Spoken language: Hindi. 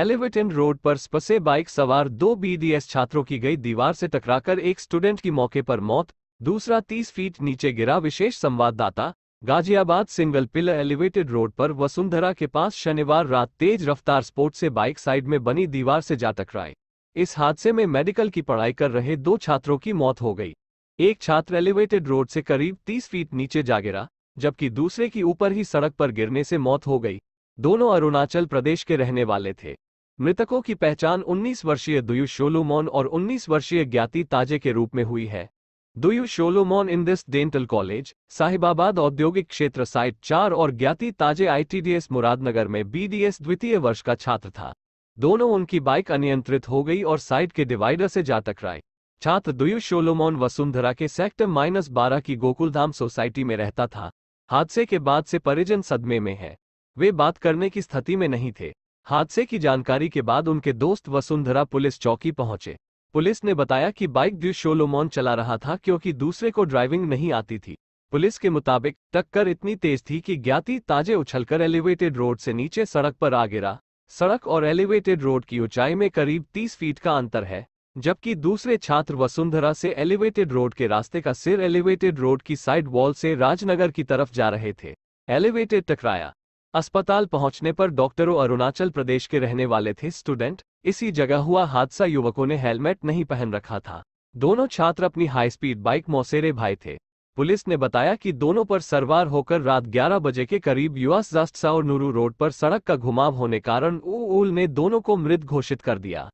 एलिवेटेन रोड पर स्पसे बाइक सवार दो बीडीएस छात्रों की गई दीवार से टकराकर एक स्टूडेंट की मौके पर मौत दूसरा 30 फीट नीचे गिरा विशेष संवाददाता गाजियाबाद सिंगल पिल एलिवेटेड रोड पर वसुंधरा के पास शनिवार रात तेज रफ्तार स्पोर्ट से बाइक साइड में बनी दीवार से जा टकराए इस हादसे में मेडिकल की पढ़ाई कर रहे दो छात्रों की मौत हो गई एक छात्र एलिवेटेड रोड से करीब 30 फीट नीचे जा गिरा जबकि दूसरे की ऊपर ही सड़क पर गिरने से मौत हो गई दोनों अरुणाचल प्रदेश के रहने वाले थे मृतकों की पहचान 19 वर्षीय दुयु शोलोमोन और 19 वर्षीय ज्ञाति ताजे के रूप में हुई है दुयु शोलोमोन इंदिस डेंटल कॉलेज साहिबाबाद औद्योगिक क्षेत्र साइट चार और ज्ञाति ताजे आईटीडीएस मुरादनगर में बीडीएस द्वितीय वर्ष का छात्र था दोनों उनकी बाइक अनियंत्रित हो गई और साइट के डिवाइडर से जा टकराए छात्र दुयु शोलोमोन वसुंधरा के सेक्टर माइनस बारह की गोकुलधाम सोसाइटी में रहता था हादसे के बाद से परिजन सदमे में है वे बात करने की स्थिति में नहीं थे हादसे की जानकारी के बाद उनके दोस्त वसुंधरा पुलिस चौकी पहुंचे पुलिस ने बताया कि बाइक शोलोमोन चला रहा था क्योंकि दूसरे को ड्राइविंग नहीं आती थी पुलिस के मुताबिक टक्कर इतनी तेज थी कि ज्ञाति ताजे उछलकर एलिवेटेड रोड से नीचे सड़क पर आ गिरा सड़क और एलिवेटेड रोड की ऊंचाई में करीब 30 फीट का अंतर है जबकि दूसरे छात्र वसुंधरा से एलिवेटेड रोड के रास्ते का सिर एलिवेटेड रोड की साइड वॉल से राजनगर की तरफ जा रहे थे एलिवेटेड टकराया अस्पताल पहुंचने पर डॉक्टरों अरुणाचल प्रदेश के रहने वाले थे स्टूडेंट इसी जगह हुआ हादसा युवकों ने हेलमेट नहीं पहन रखा था दोनों छात्र अपनी हाई स्पीड बाइक मौसेरे भाई थे पुलिस ने बताया कि दोनों पर सरवार होकर रात 11 बजे के करीब युवास जास्टसा और नूरू रोड पर सड़क का घुमाव होने कारण उल ने दोनों को मृत घोषित कर दिया